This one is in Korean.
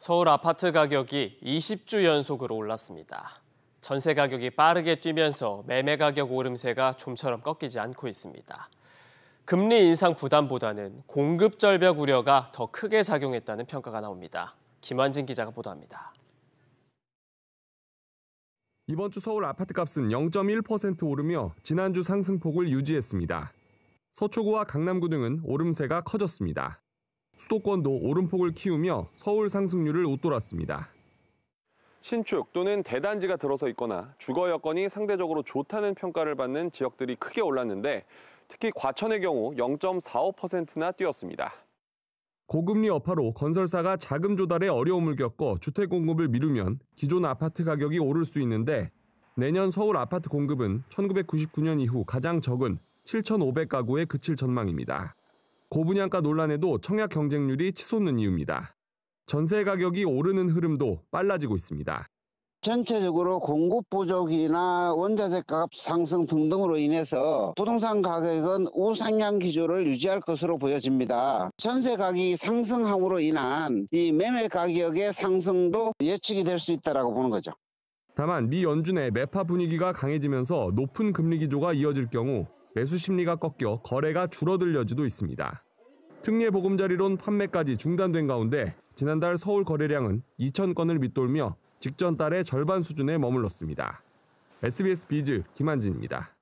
서울 아파트 가격이 20주 연속으로 올랐습니다. 전세 가격이 빠르게 뛰면서 매매 가격 오름세가 좀처럼 꺾이지 않고 있습니다. 금리 인상 부담보다는 공급 절벽 우려가 더 크게 작용했다는 평가가 나옵니다. 김환진 기자가 보도합니다. 이번 주 서울 아파트 값은 0.1% 오르며 지난주 상승폭을 유지했습니다. 서초구와 강남구 등은 오름세가 커졌습니다. 수도권도 오름폭을 키우며 서울 상승률을 웃돌았습니다. 신축 또는 대단지가 들어서 있거나 주거 여건이 상대적으로 좋다는 평가를 받는 지역들이 크게 올랐는데 특히 과천의 경우 0.45%나 뛰었습니다. 고금리 여파로 건설사가 자금 조달에 어려움을 겪어 주택 공급을 미루면 기존 아파트 가격이 오를 수 있는데 내년 서울 아파트 공급은 1999년 이후 가장 적은 7,500가구에 그칠 전망입니다. 고분양가 논란에도 청약 경쟁률이 치솟는 이유입니다. 전세 가격이 오르는 흐름도 빨라지고 있습니다. 전체적으로 공급 부족이나 원자재 값 상승 등등으로 인해서 부동산 가격은 우상향 기조를 유지할 것으로 보여집니다. 전세 가격이 상승함으로 인한 이 매매 가격의 상승도 예측이 될 수 있다라고 보는 거죠. 다만 미 연준의 매파 분위기가 강해지면서 높은 금리 기조가 이어질 경우 매수 심리가 꺾여 거래가 줄어들 여지도 있습니다. 특례 보금자리론 판매까지 중단된 가운데 지난달 서울 거래량은 2천 건을 밑돌며 직전 달의 절반 수준에 머물렀습니다. SBS 비즈 김한진입니다.